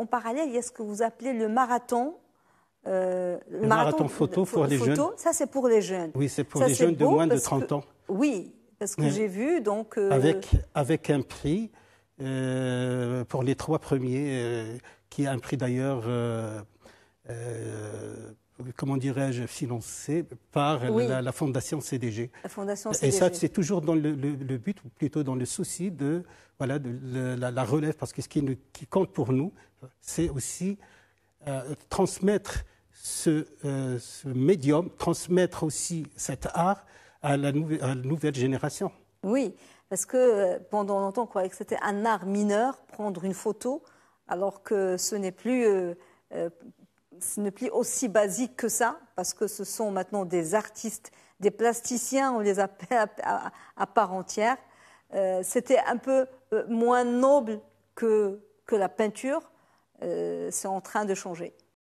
en parallèle, il y a ce que vous appelez le marathon. Euh, marathon, photo pour les jeunes. Ça, c'est pour les jeunes. Oui, c'est pour les jeunes de moins de 30 ans. Oui, parce que j'ai vu. donc... Euh, avec, avec un prix euh, pour les trois premiers, qui est un prix d'ailleurs comment dirais-je, financé par la, Fondation CDG. La Fondation CDG. Et ça, c'est toujours dans le, but, ou plutôt dans le souci de, voilà, la, relève, parce que ce qui, compte pour nous, c'est aussi euh, transmettre euh, ce, médium, transmettre aussi cet art à la, nouvelle génération. Oui, parce que euh, pendant longtemps, on croyait que c'était un art mineur, prendre une photo, alors que ce n'est plus ce n'est plus aussi basique que ça, parce que ce sont maintenant des artistes, des plasticiens, on les appelle à, part entière. Euh, c'était un peu euh, moins noble que, la peinture. Euh, c'est en train de changer.